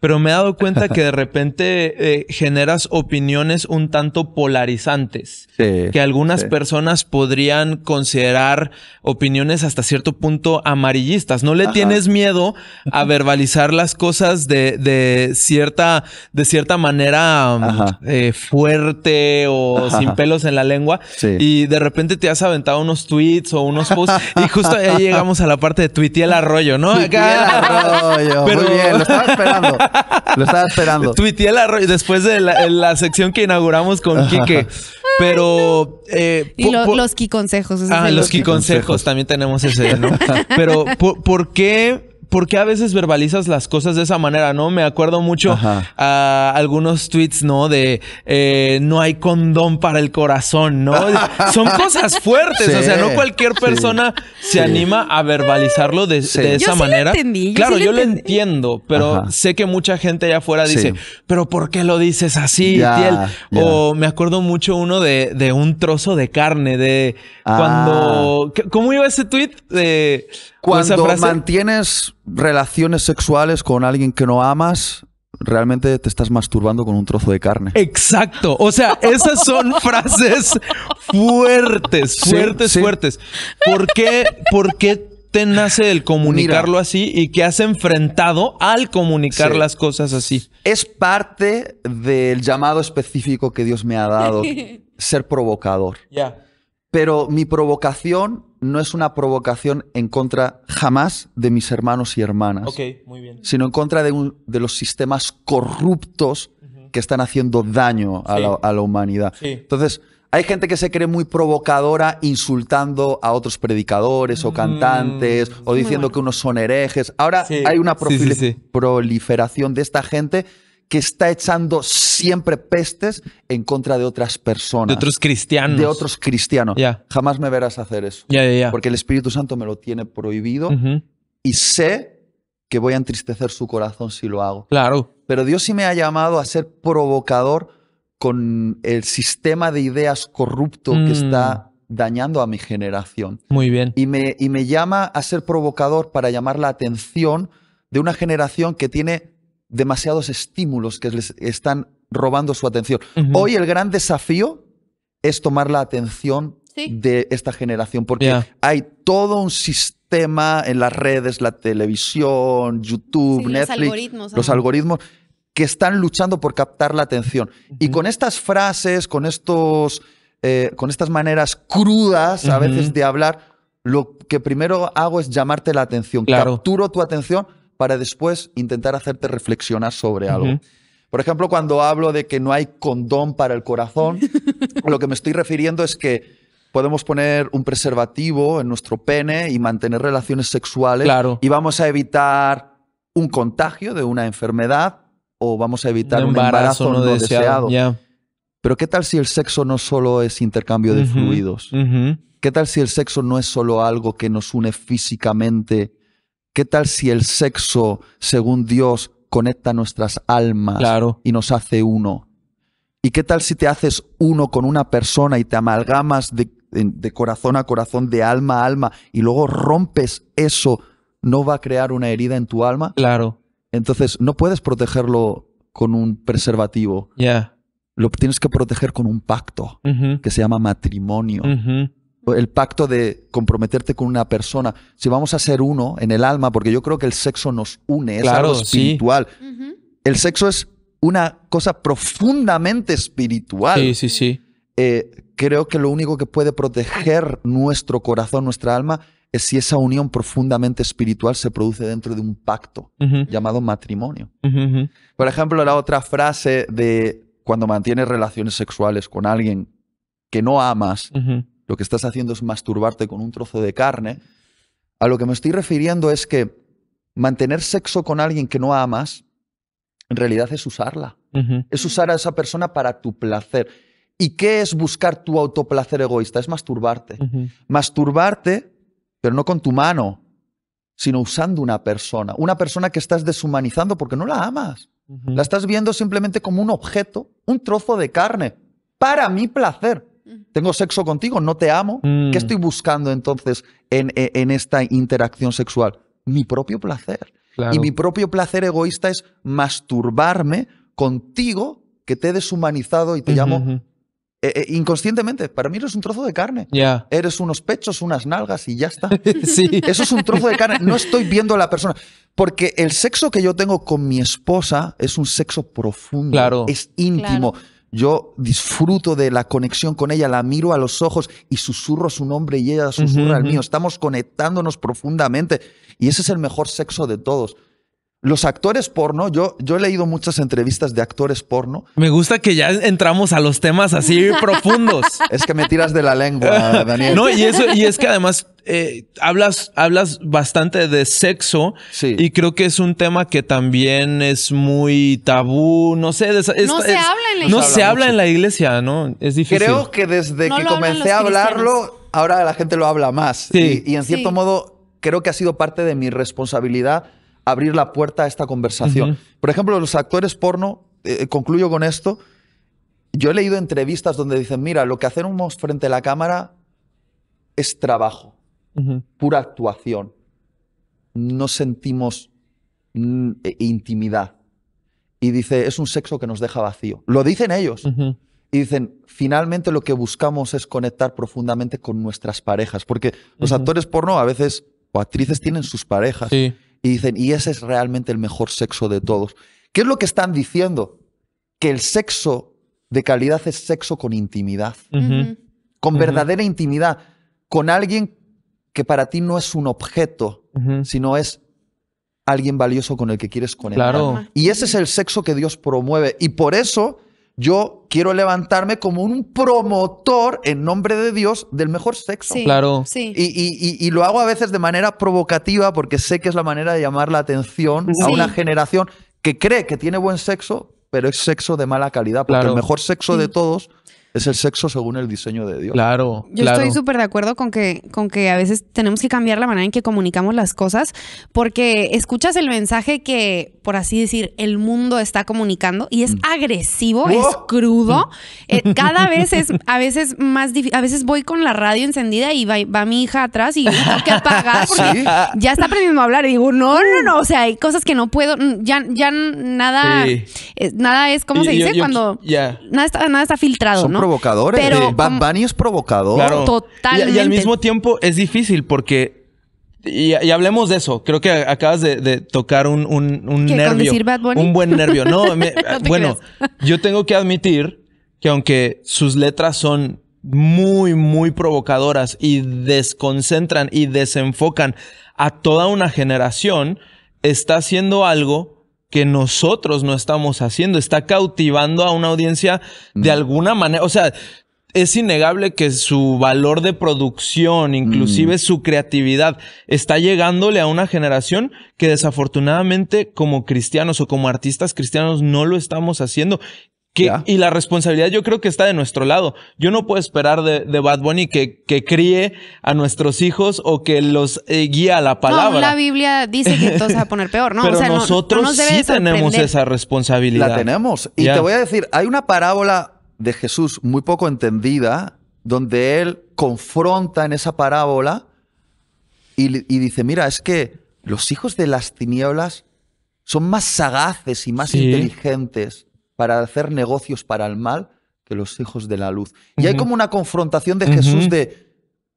Pero me he dado cuenta que de repente eh, generas opiniones un tanto polarizantes. que algunas personas podrían considerar opiniones hasta cierto punto amarillistas. No le tienes miedo a verbalizar las cosas de, de cierta, de cierta manera mm, eh, fuerte o sin pelos en la lengua. Y de repente te has aventado unos tweets o unos posts. y justo ahí llegamos a la parte de tuitear el arroyo, ¿no? El arroyo. Muy bien, esperando. Lo estaba esperando. Tuiteé la, después de la, sección que inauguramos con Quique. Pero. Eh, y los Ki consejos. Ah, los Quiconsejos. consejos. También tenemos ese, ¿no? Pero, ¿por qué ¿por qué a veces verbalizas las cosas de esa manera, no? Me acuerdo mucho a ah, algunos tweets, ¿no? De eh, no hay condón para el corazón, ¿no? Son cosas fuertes, o sea, no cualquier persona se anima a verbalizarlo de, esa yo manera. Lo claro, yo lo entiendo, pero sé que mucha gente allá afuera dice, pero ¿por qué lo dices así, O me acuerdo mucho uno de, un trozo de carne, de ah. cuando... ¿Cómo iba ese tweet? De... Cuando mantienes relaciones sexuales con alguien que no amas, realmente te estás masturbando con un trozo de carne. Exacto. O sea, esas son frases fuertes, fuertes, fuertes. ¿Por qué, ¿Por te nace el comunicarlo así y qué has enfrentado al comunicar las cosas así? Es parte del llamado específico que Dios me ha dado, ser provocador. Ya. Pero mi provocación no es una provocación en contra jamás de mis hermanos y hermanas, sino en contra de, los sistemas corruptos que están haciendo daño a, la, humanidad. Entonces, hay gente que se cree muy provocadora insultando a otros predicadores o mm, cantantes o diciendo que unos son herejes. Ahora hay una proliferación de esta gente que está echando siempre pestes en contra de otras personas. De otros cristianos. De otros cristianos. Jamás me verás hacer eso. porque el Espíritu Santo me lo tiene prohibido y sé que voy a entristecer su corazón si lo hago. Claro. Pero Dios sí me ha llamado a ser provocador con el sistema de ideas corrupto que mm. está dañando a mi generación. Muy bien. Y me, y me llama a ser provocador para llamar la atención de una generación que tiene demasiados estímulos que les están robando su atención. Hoy el gran desafío es tomar la atención de esta generación, porque hay todo un sistema en las redes, la televisión, YouTube, Netflix, los algoritmos, que están luchando por captar la atención. Y con estas frases, con, estos, eh, con estas maneras crudas a veces de hablar, lo que primero hago es llamarte la atención, capturo tu atención para después intentar hacerte reflexionar sobre algo. Por ejemplo, cuando hablo de que no hay condón para el corazón, lo que me estoy refiriendo es que podemos poner un preservativo en nuestro pene y mantener relaciones sexuales y vamos a evitar un contagio de una enfermedad o vamos a evitar un embarazo, no, deseado. Pero ¿qué tal si el sexo no solo es intercambio de fluidos? ¿Qué tal si el sexo no es solo algo que nos une físicamente ¿Qué tal si el sexo, según Dios, conecta nuestras almas y nos hace uno? ¿Y qué tal si te haces uno con una persona y te amalgamas de, corazón a corazón, de alma a alma, y luego rompes eso? ¿No va a crear una herida en tu alma? Claro. Entonces, no puedes protegerlo con un preservativo. Ya. Lo tienes que proteger con un pacto que se llama matrimonio el pacto de comprometerte con una persona. Si vamos a ser uno en el alma, porque yo creo que el sexo nos une, es algo espiritual. El sexo es una cosa profundamente espiritual. Sí, sí, sí. Eh, creo que lo único que puede proteger nuestro corazón, nuestra alma, es si esa unión profundamente espiritual se produce dentro de un pacto llamado matrimonio. Por ejemplo, la otra frase de cuando mantienes relaciones sexuales con alguien que no amas, lo que estás haciendo es masturbarte con un trozo de carne, a lo que me estoy refiriendo es que mantener sexo con alguien que no amas, en realidad es usarla. Es usar a esa persona para tu placer. ¿Y qué es buscar tu autoplacer egoísta? Es masturbarte. Masturbarte, pero no con tu mano, sino usando una persona. Una persona que estás deshumanizando porque no la amas. La estás viendo simplemente como un objeto, un trozo de carne, para mi placer. Tengo sexo contigo, no te amo. ¿Qué mm. estoy buscando entonces en, en, esta interacción sexual? Mi propio placer. Y mi propio placer egoísta es masturbarme contigo que te he deshumanizado y te llamo eh, eh, inconscientemente. Para mí eres un trozo de carne. Eres unos pechos, unas nalgas y ya está. sí. Eso es un trozo de carne. No estoy viendo a la persona. Porque el sexo que yo tengo con mi esposa es un sexo profundo, es íntimo. Yo disfruto de la conexión con ella, la miro a los ojos y susurro su nombre y ella susurra el mío. Estamos conectándonos profundamente y ese es el mejor sexo de todos. Los actores porno, yo, yo he leído muchas entrevistas de actores porno. Me gusta que ya entramos a los temas así profundos. Es que me tiras de la lengua, Daniel. No, y eso, y es que además eh, hablas, hablas bastante de sexo. Y creo que es un tema que también es muy tabú. No sé, no se habla en la iglesia. No se habla en la iglesia, ¿no? Es difícil. Creo que desde que comencé a hablarlo, ahora la gente lo habla más. Sí. Y, en cierto modo, creo que ha sido parte de mi responsabilidad abrir la puerta a esta conversación. Por ejemplo, los actores porno, eh, concluyo con esto, yo he leído entrevistas donde dicen, mira, lo que hacemos frente a la cámara es trabajo, pura actuación. No sentimos mm, e, intimidad. Y dice, es un sexo que nos deja vacío. Lo dicen ellos. Y dicen, finalmente lo que buscamos es conectar profundamente con nuestras parejas. Porque los actores porno a veces, o actrices, tienen sus parejas y dicen, y ese es realmente el mejor sexo de todos. ¿Qué es lo que están diciendo? Que el sexo de calidad es sexo con intimidad, con verdadera intimidad, con alguien que para ti no es un objeto, sino es alguien valioso con el que quieres conectar. Y ese es el sexo que Dios promueve. Y por eso yo quiero levantarme como un promotor en nombre de Dios del mejor sexo. claro. Y, lo hago a veces de manera provocativa porque sé que es la manera de llamar la atención a una generación que cree que tiene buen sexo, pero es sexo de mala calidad, porque el mejor sexo de todos es el sexo según el diseño de Dios. Claro. Yo estoy súper de acuerdo con que, con que a veces tenemos que cambiar la manera en que comunicamos las cosas, porque escuchas el mensaje que, por así decir, el mundo está comunicando y es mm. agresivo, ¡Oh! es crudo. Mm. Eh, cada vez es a veces más difícil. A veces voy con la radio encendida y va, mi hija atrás y tengo que apagar porque ya está aprendiendo a hablar. Y digo, no, no, no. ¡Uh! O sea, hay cosas que no puedo. Ya, ya nada, nada es, ¿cómo se dice? Cuando nada, está, filtrado, ¿no? provocadores. Eh, Bad Bunny es provocador. Y, al mismo tiempo es difícil porque. Y, hablemos de eso. Creo que acabas de, tocar un, un, nervio. Un buen nervio. No, eh, bueno, yo tengo que admitir que aunque sus letras son muy, muy provocadoras y desconcentran y desenfocan a toda una generación, está haciendo algo que nosotros no estamos haciendo. Está cautivando a una audiencia de mm. alguna manera. O sea, es innegable que su valor de producción, inclusive mm. su creatividad, está llegándole a una generación que desafortunadamente como cristianos o como artistas cristianos no lo estamos haciendo y la responsabilidad yo creo que está de nuestro lado. Yo no puedo esperar de, Bad Bunny que, que, críe a nuestros hijos o que los eh, guíe a la palabra. No, la Biblia dice que esto se va a poner peor, ¿no? Pero nosotros sí tenemos esa responsabilidad. La tenemos. Y te voy a decir, hay una parábola de Jesús muy poco entendida donde él confronta en esa parábola y, dice, mira, es que los hijos de las tinieblas son más sagaces y más inteligentes para hacer negocios para el mal que los hijos de la luz. Y hay como una confrontación de Jesús de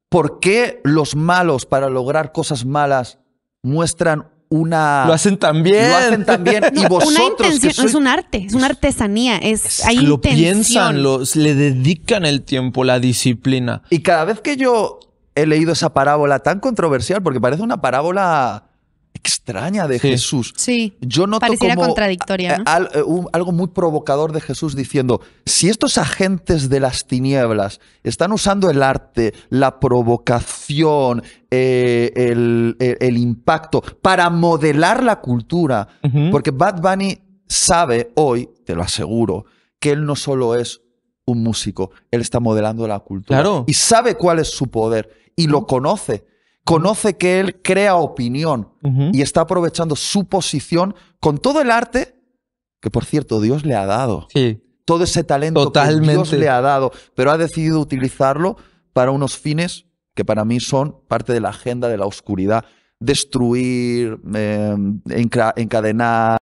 por qué los malos para lograr cosas malas muestran una... Lo hacen también. Lo hacen también. y vosotros... es un arte, es una artesanía, es, ahí Lo piensan, los, le dedican el tiempo, la disciplina. Y cada vez que yo he leído esa parábola tan controversial, porque parece una parábola extraña de Jesús. Sí. Yo Pareciera contradictoria. Eh, ¿no? Eh, algo muy provocador de Jesús diciendo: si estos agentes de las tinieblas están usando el arte, la provocación, eh, el, impacto para modelar la cultura, porque Bad Bunny sabe hoy, te lo aseguro, que él no solo es un músico, él está modelando la cultura y sabe cuál es su poder y lo conoce conoce que él crea opinión y está aprovechando su posición con todo el arte que, por cierto, Dios le ha dado. Todo ese talento que Dios le ha dado, pero ha decidido utilizarlo para unos fines que para mí son parte de la agenda de la oscuridad. Destruir, em, encadenar.